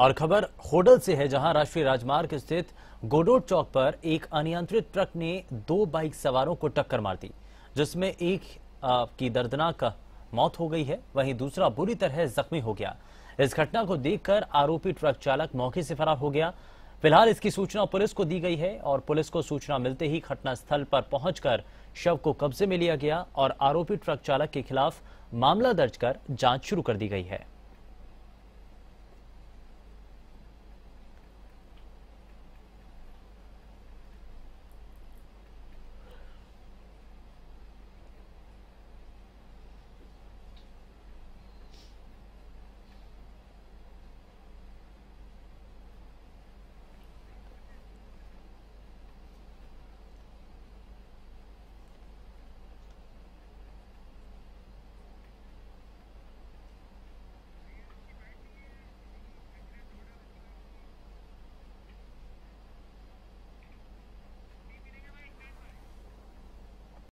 और खबर होडल से है जहां राष्ट्रीय राजमार्ग स्थित गोडोट चौक पर एक अनियंत्रित ट्रक ने दो बाइक सवारों को टक्कर मार दी जिसमें एक की दर्दनाक मौत हो गई है वहीं दूसरा बुरी तरह जख्मी हो गया इस घटना को देखकर आरोपी ट्रक चालक मौके से फरार हो गया फिलहाल इसकी सूचना पुलिस को दी गई है और पुलिस को सूचना मिलते ही घटनास्थल पर पहुंचकर शव को कब्जे में लिया गया और आरोपी ट्रक चालक के खिलाफ मामला दर्ज कर जांच शुरू कर दी गई है